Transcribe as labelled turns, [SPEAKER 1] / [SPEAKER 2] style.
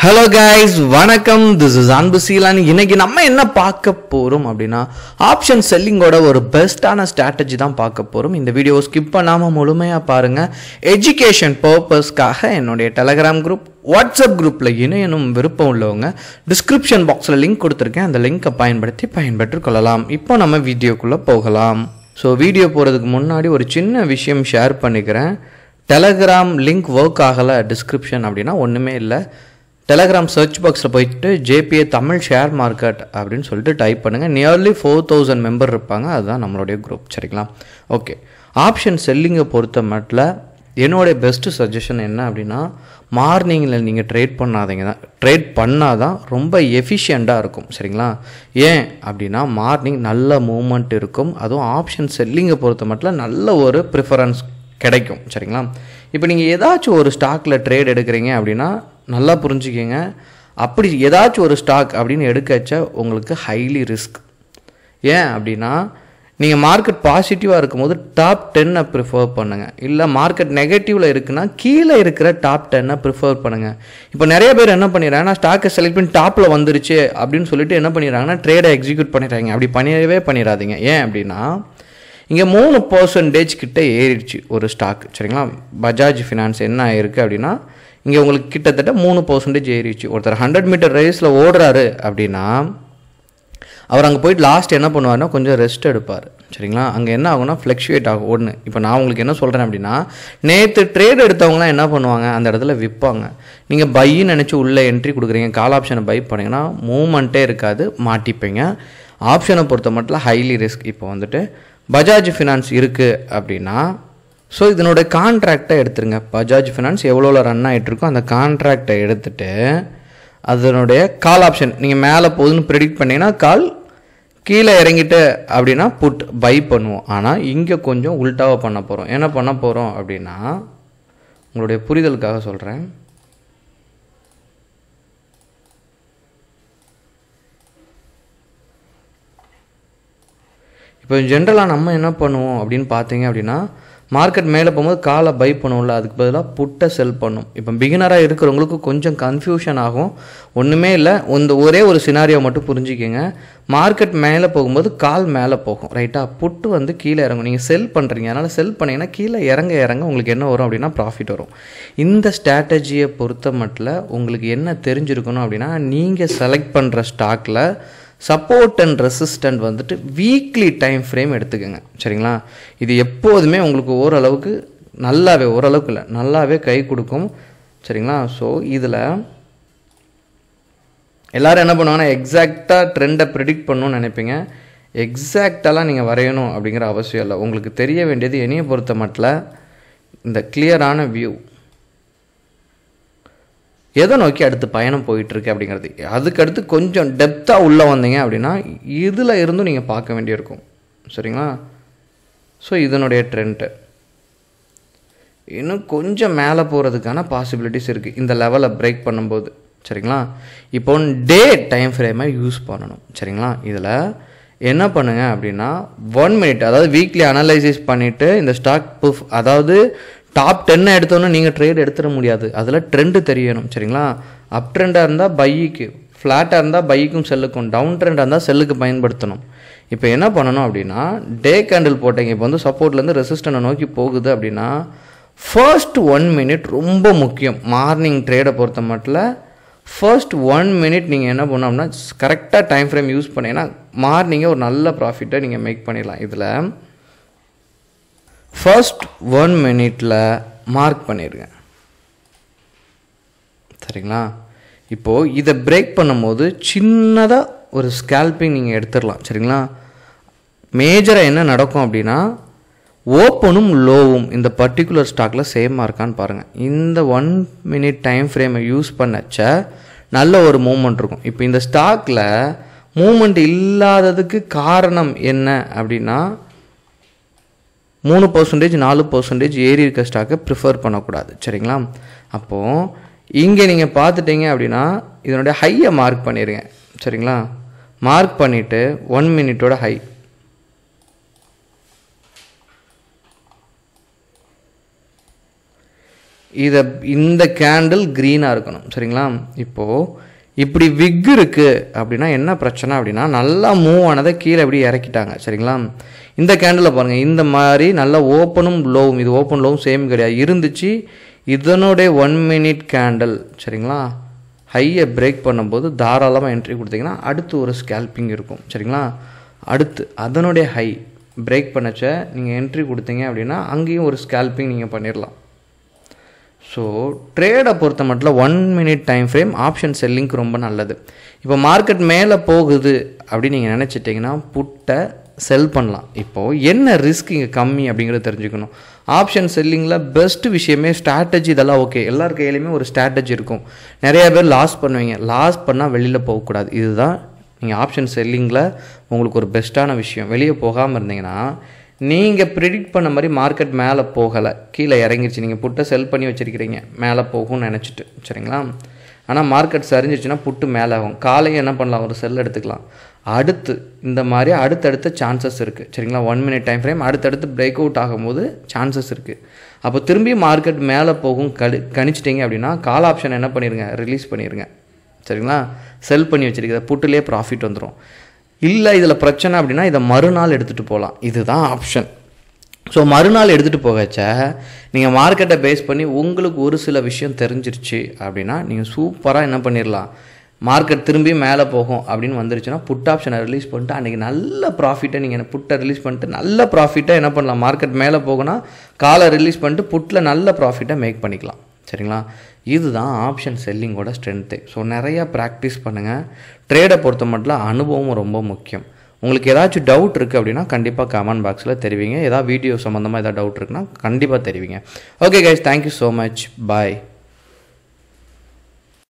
[SPEAKER 1] hello guys வணக்கம் this is Anbu Seelan இன்னைக்கு நம்ம என்ன பார்க்க போகிறோம் அப்படின்னா ஆப்ஷன் செல்லிங்கோட ஒரு பெஸ்ட்டான ஸ்ட்ராட்டஜி தான் பார்க்க போகிறோம் இந்த வீடியோவை ஸ்கிப் பண்ணாமல் முழுமையாக பாருங்கள் எஜுகேஷன் பர்பஸ்க்காக என்னுடைய டெலகிராம் குரூப் வாட்ஸ்அப் குரூப்பில் இணையனும் விருப்பம் உள்ளவங்க டிஸ்கிரிப்ஷன் பாக்ஸில் லிங்க் கொடுத்துருக்கேன் அந்த லிங்க்கை பயன்படுத்தி பயன்பெற்று கொள்ளலாம் இப்போ நம்ம வீடியோக்குள்ளே போகலாம் ஸோ வீடியோ போகிறதுக்கு முன்னாடி ஒரு சின்ன விஷயம் ஷேர் பண்ணிக்கிறேன் டெலகிராம் லிங்க் ஒர்க் ஆகலை டிஸ்கிரிப்ஷன் அப்படின்னா ஒன்றுமே இல்லை டெலகிராம் சர்ச் பாக்ஸில் போயிட்டு ஜேபிஏ தமிழ் ஷேர் மார்க்கெட் அப்படின்னு சொல்லிட்டு டைப் பண்ணுங்கள் நியர்லி ஃபோர் தௌசண்ட் மெம்பர் இருப்பாங்க அதுதான் நம்மளுடைய குரூப் சரிங்களா ஓகே ஆப்ஷன் செல்லிங்கை பொறுத்த மட்டில் என்னுடைய பெஸ்ட்டு சஜஷன் என்ன அப்படின்னா மார்னிங்கில் நீங்கள் ட்ரேட் பண்ணாதீங்க தான் ட்ரேட் பண்ணால் தான் ரொம்ப எஃபிஷியண்ட்டாக இருக்கும் சரிங்களா ஏன் அப்படின்னா மார்னிங் நல்ல மூமெண்ட் இருக்கும் அதுவும் ஆப்ஷன் செல்லிங்கை பொறுத்த மட்டும் நல்ல ஒரு ப்ரிஃபரன்ஸ் கிடைக்கும் சரிங்களா இப்போ நீங்கள் ஏதாச்சும் ஒரு ஸ்டாக்கில் ட்ரேட் எடுக்கிறீங்க அப்படின்னா நல்லா புரிஞ்சுக்கிங்க அப்படி ஏதாச்சும் ஒரு ஸ்டாக் அப்படின்னு எடுக்கச்சா உங்களுக்கு ஹைலி ரிஸ்க் ஏன் அப்படின்னா நீங்கள் மார்க்கெட் பாசிட்டிவாக இருக்கும்போது டாப் டென்னை ப்ரிஃபர் பண்ணுங்கள் இல்லை மார்க்கெட் நெகட்டிவில் இருக்குன்னா கீழே இருக்கிற டாப் டென்னை ப்ரிஃபர் பண்ணுங்கள் இப்போ நிறைய பேர் என்ன பண்ணிடுறாங்கன்னா ஸ்டாக்கை செலக்ட் பண்ணி டாப்பில் வந்துருச்சு அப்படின்னு சொல்லிட்டு என்ன பண்ணிடுறாங்கன்னா ட்ரேடை எக்ஸிக்யூட் பண்ணிடுறாங்க அப்படி பண்ணிடவே பண்ணிடாதீங்க ஏன் அப்படின்னா இங்கே மூணு பர்சன்டேஜ் கிட்டே ஏறிடுச்சு ஒரு ஸ்டாக் சரிங்களா பஜாஜ் ஃபினான்ஸ் என்ன ஆயிருக்கு அப்படின்னா இங்கே உங்களுக்கு கிட்டத்தட்ட மூணு பர்சன்டேஜ் ஏறிச்சு ஒருத்தர் ஹண்ட்ரட் மீட்டர் ரேஸில் ஓடுறாரு அப்படின்னா அவர் அங்கே போயிட்டு லாஸ்ட் என்ன பண்ணுவார்னா கொஞ்சம் ரெஸ்ட் எடுப்பார் சரிங்களா அங்கே என்ன ஆகும்னா ஃப்ளெக்ஷுவேட் ஆகும் ஒன்று இப்போ நான் உங்களுக்கு என்ன சொல்கிறேன் அப்படின்னா நேற்று ட்ரேட் எடுத்தவங்களாம் என்ன பண்ணுவாங்க அந்த இடத்துல விற்பாங்க நீங்கள் பையின்னு நினச்சி உள்ளே என்ட்ரி கொடுக்குறீங்க கால் ஆப்ஷனை பை பண்ணிங்கன்னா மூமெண்ட்டே இருக்காது மாட்டிப்பீங்க ஆப்ஷனை பொறுத்த மட்டும் ஹைலி ரிஸ்க் இப்போ வந்துட்டு பஜாஜ் ஃபினான்ஸ் இருக்குது அப்படின்னா ஸோ இதனுடைய கான்ட்ராக்டை எடுத்துருங்க பஜாஜ் ஃபினான்ஸ் எவ்வளோவில் ரன் ஆகிட்டுருக்கோ அந்த கான்ட்ராக்டை எடுத்துகிட்டு அதனுடைய கால் ஆப்ஷன் நீங்கள் மேலே போகுதுன்னு ப்ரெடிக்ட் பண்ணிங்கன்னா கால் கீழே இறங்கிட்டு அப்படின்னா புட் பை பண்ணுவோம் ஆனால் இங்கே கொஞ்சம் உல்ட்டாவாக பண்ண போகிறோம் என்ன பண்ண போகிறோம் அப்படின்னா உங்களுடைய புரிதலுக்காக சொல்கிறேன் இப்போ ஜென்ரலாக நம்ம என்ன பண்ணுவோம் அப்படின்னு பார்த்தீங்க அப்படின்னா மார்க்கெட் மேலே போகும்போது காலை பை பண்ணுவோம்ல அதுக்கு பதிலாக புட்டை செல் பண்ணும் இப்போ பிகினராக இருக்கிறவங்களுக்கு கொஞ்சம் கன்ஃபியூஷன் ஆகும் ஒன்றுமே இல்லை இந்த ஒரே ஒரு சினாரியோ மட்டும் புரிஞ்சுக்கிங்க மார்க்கெட் மேலே போகும்போது கால் மேலே போகும் ரைட்டாக புட்டு வந்து கீழே இறங்கும் நீங்கள் செல் பண்ணுறீங்க அதனால் செல் பண்ணிங்கன்னா கீழே இறங்க இறங்க உங்களுக்கு என்ன வரும் அப்படின்னா ப்ராஃபிட் வரும் இந்த ஸ்ட்ராட்டஜியை பொறுத்த மட்டில் உங்களுக்கு என்ன தெரிஞ்சிருக்கணும் அப்படின்னா நீங்கள் செலக்ட் பண்ணுற ஸ்டாக்கில் சப்போர்ட் அண்ட் ரெசிஸ்டன்ட் வந்துட்டு வீக்லி டைம் ஃப்ரேம் எடுத்துக்கோங்க சரிங்களா இது எப்போதுமே உங்களுக்கு ஓரளவுக்கு நல்லாவே ஓரளவுக்கு இல்லை நல்லாவே கை கொடுக்கும் சரிங்களா ஸோ இதில் எல்லோரும் என்ன பண்ணுவாங்கன்னா எக்ஸாக்டாக ட்ரெண்டை ப்ரிடிக்ட் பண்ணணும்னு நினைப்பீங்க எக்ஸாக்டாலாம் நீங்கள் வரையணும் அப்படிங்கிற அவசியம் இல்லை உங்களுக்கு தெரிய வேண்டியது என்னையை பொறுத்த மட்டில் இந்த கிளியரான வியூ எதை நோக்கி அடுத்து பயணம் போயிட்டுருக்கு அப்படிங்கிறது அதுக்கடுத்து கொஞ்சம் டெப்த்தாக உள்ளே வந்தீங்க அப்படின்னா இதில் இருந்தும் நீங்கள் பார்க்க வேண்டியிருக்கும் சரிங்களா ஸோ இதனுடைய ட்ரெண்ட்டு இன்னும் கொஞ்சம் மேலே போகிறதுக்கான பாசிபிலிட்டிஸ் இருக்குது இந்த லெவலை பிரேக் பண்ணும்போது சரிங்களா இப்போ டே டைம் ஃப்ரேமை யூஸ் பண்ணணும் சரிங்களா இதில் என்ன பண்ணுங்கள் அப்படின்னா ஒன் மினிட் அதாவது வீக்லி அனலைசிஸ் பண்ணிவிட்டு இந்த ஸ்டாக் ப்ரூஃப் அதாவது டாப் டென்னை எடுத்தோன்னே நீங்கள் ட்ரேட் எடுத்துட முடியாது அதில் ட்ரெண்டு தெரியணும் சரிங்களா அப் ட்ரெண்டாக இருந்தால் பைக்கு ஃப்ளாட்டாக இருந்தால் பைக்கும் செல்லுக்கும் டவுன் ட்ரெண்டாக இருந்தால் செல்லுக்கு பயன்படுத்தணும் இப்போ என்ன பண்ணணும் அப்படின்னா டே கேண்டில் போட்டீங்க இப்போ வந்து சப்போர்ட்லேருந்து ரெசிஸ்டனை நோக்கி போகுது அப்படின்னா ஃபர்ஸ்ட் ஒன் மினிட் ரொம்ப முக்கியம் மார்னிங் ட்ரேடை பொறுத்த மட்டும் ஃபர்ஸ்ட் ஒன் மினிட் நீங்கள் என்ன பண்ணோம்னா அப்படின்னா கரெக்டாக டைம் ஃப்ரேம் யூஸ் பண்ணீங்கன்னா மார்னிங்கே ஒரு நல்ல ப்ராஃபிட்டை நீங்கள் மேக் பண்ணிடலாம் இதில் ஃபர்ஸ்ட் ஒன் மினிட்டில் மார்க் பண்ணிடுங்க சரிங்களா இப்போது இதை பிரேக் பண்ணும்போது சின்னதாக ஒரு ஸ்கேல்பிங் நீங்கள் எடுத்துடலாம் சரிங்களா மேஜராக என்ன நடக்கும் அப்படின்னா ஓப்பனும் லோவும் இந்த பர்டிகுலர் ஸ்டாக்கில் சேமாக இருக்கான்னு பாருங்கள் இந்த ஒன் மினிட் டைம் ஃப்ரேமை யூஸ் பண்ணச்ச நல்ல ஒரு மூமெண்ட் இருக்கும் இப்போ இந்த ஸ்டாக்கில் மூமெண்ட் இல்லாததுக்கு காரணம் என்ன அப்படின்னா மூணு பர்சன்டேஜ் நாலு பர்சன்டேஜ் ஏறி இருக்க ஸ்டாக்கை ப்ரிஃபர் பண்ணக்கூடாது சரிங்களா அப்போது இங்கே நீங்கள் பார்த்துட்டீங்க அப்படின்னா இதனுடைய ஹையை மார்க் பண்ணிடுங்க சரிங்களா மார்க் பண்ணிவிட்டு ஒன் மினிட்டோட ஹை இதை இந்த கேண்டில் க்ரீனாக இருக்கணும் சரிங்களா இப்போது இப்படி விக் இருக்குது அப்படின்னா என்ன பிரச்சனை அப்படின்னா நல்லா மூவ் ஆனதை கீழே இப்படி இறக்கிட்டாங்க சரிங்களா இந்த கேண்டில் பாருங்கள் இந்த மாதிரி நல்லா ஓப்பனும் லோவும் இது ஓப்பன் லோவும் சேம் கிடையாது இருந்துச்சு இதனுடைய ஒன் மினிட் கேண்டில் சரிங்களா ஹையை பிரேக் பண்ணும்போது தாராளமாக என்ட்ரி கொடுத்தீங்கன்னா அடுத்து ஒரு ஸ்கேல்பிங் இருக்கும் சரிங்களா அடுத்து அதனுடைய ஹை பிரேக் பண்ணச்ச நீங்கள் என்ட்ரி கொடுத்தீங்க அப்படின்னா அங்கேயும் ஒரு ஸ்கேல்பிங் நீங்கள் பண்ணிடலாம் ஸோ ட்ரேடை பொறுத்த மட்டும் one minute time frame option செல்லிங்க்கு ரொம்ப நல்லது இப்போ மார்க்கெட் மேலே போகுது அப்படின்னு நீங்கள் நினச்சிட்டிங்கன்னா புட்டை செல் பண்ணலாம் இப்போது என்ன ரிஸ்க் இங்கே கம்மி அப்படிங்கிறத தெரிஞ்சுக்கணும் ஆப்ஷன் செல்லிங்கில் பெஸ்ட் விஷயமே ஸ்ட்ராட்டஜி இதெல்லாம் ஓகே எல்லார் கையிலையுமே ஒரு ஸ்ட்ராட்டஜி இருக்கும் நிறைய பேர் லாஸ் பண்ணுவீங்க லாஸ் பண்ணால் வெளியில் போகக்கூடாது இதுதான் நீங்கள் ஆப்ஷன் செல்லிங்கில் உங்களுக்கு ஒரு பெஸ்ட்டான விஷயம் வெளியே போகாமல் இருந்தீங்கன்னா நீங்கள் ப்ரிடிக்ட் பண்ண மாதிரி மார்க்கெட் மேலே போகலை கீழே இறங்கிருச்சு நீங்கள் புட்டை செல் பண்ணி வச்சுருக்கிறீங்க மேலே போகும்னு நினச்சிட்டு சரிங்களா ஆனால் மார்க்கெட் சரிஞ்சிச்சுன்னா புட்டு மேலே ஆகும் காலையும் என்ன பண்ணலாம் ஒரு செல் எடுத்துக்கலாம் அடுத்து இந்த மாதிரி அடுத்தடுத்த சான்சஸ் இருக்குது சரிங்களா ஒன் மினிட் டைம் ஃப்ரேம் அடுத்தடுத்து பிரேக் அவுட் ஆகும்போது சான்சஸ் இருக்குது அப்போ திரும்பி மார்க்கெட் மேலே போகும் கழி கணிச்சிட்டிங்க அப்படின்னா கால் ஆப்ஷன் என்ன பண்ணிடுங்க ரிலீஸ் பண்ணிடுங்க சரிங்களா செல் பண்ணி வச்சுருக்கிற புட்டுலேயே ப்ராஃபிட் வந்துடும் இல்லை இதில் பிரச்சனை அப்படின்னா இதை மறுநாள் எடுத்துகிட்டு போகலாம் இதுதான் ஆப்ஷன் ஸோ மறுநாள் எடுத்துகிட்டு போகச்ச நீங்கள் மார்க்கெட்டை பேஸ் பண்ணி உங்களுக்கு ஒரு சில விஷயம் தெரிஞ்சிருச்சு அப்படின்னா நீங்கள் சூப்பராக என்ன பண்ணிடலாம் மார்க்கெட் திரும்பி மேலே போகும் அப்படின்னு வந்துருச்சுன்னா புட் ஆப்ஷனை ரிலீஸ் பண்ணிட்டு அன்றைக்கி நல்ல ப்ராஃபிட்டை நீங்கள் புட்டை ரிலீஸ் பண்ணிட்டு நல்ல ப்ராஃபிட்டாக என்ன பண்ணலாம் மார்க்கெட் மேலே போகணும்னா காலை ரிலீஸ் பண்ணிட்டு புட்டில் நல்ல ப்ராஃபிட்டை மேக் பண்ணிக்கலாம் சரிங்களா இதுதான் ஆப்ஷன் செல்லிங்கோட ஸ்ட்ரென்த்து ஸோ நிறையா ப்ராக்டிஸ் பண்ணுங்கள் ட்ரேடை பொறுத்த மட்டும் அனுபவம் ரொம்ப முக்கியம் உங்களுக்கு ஏதாச்சும் டவுட் இருக்குது அப்படின்னா கண்டிப்பாக கமெண்ட் பாக்ஸில் தெரிவிங்க ஏதாவது வீடியோ சம்மந்தமாக ஏதாவது டவுட் இருக்குன்னா கண்டிப்பாக தெரிவிங்க okay guys thank you so much பாய்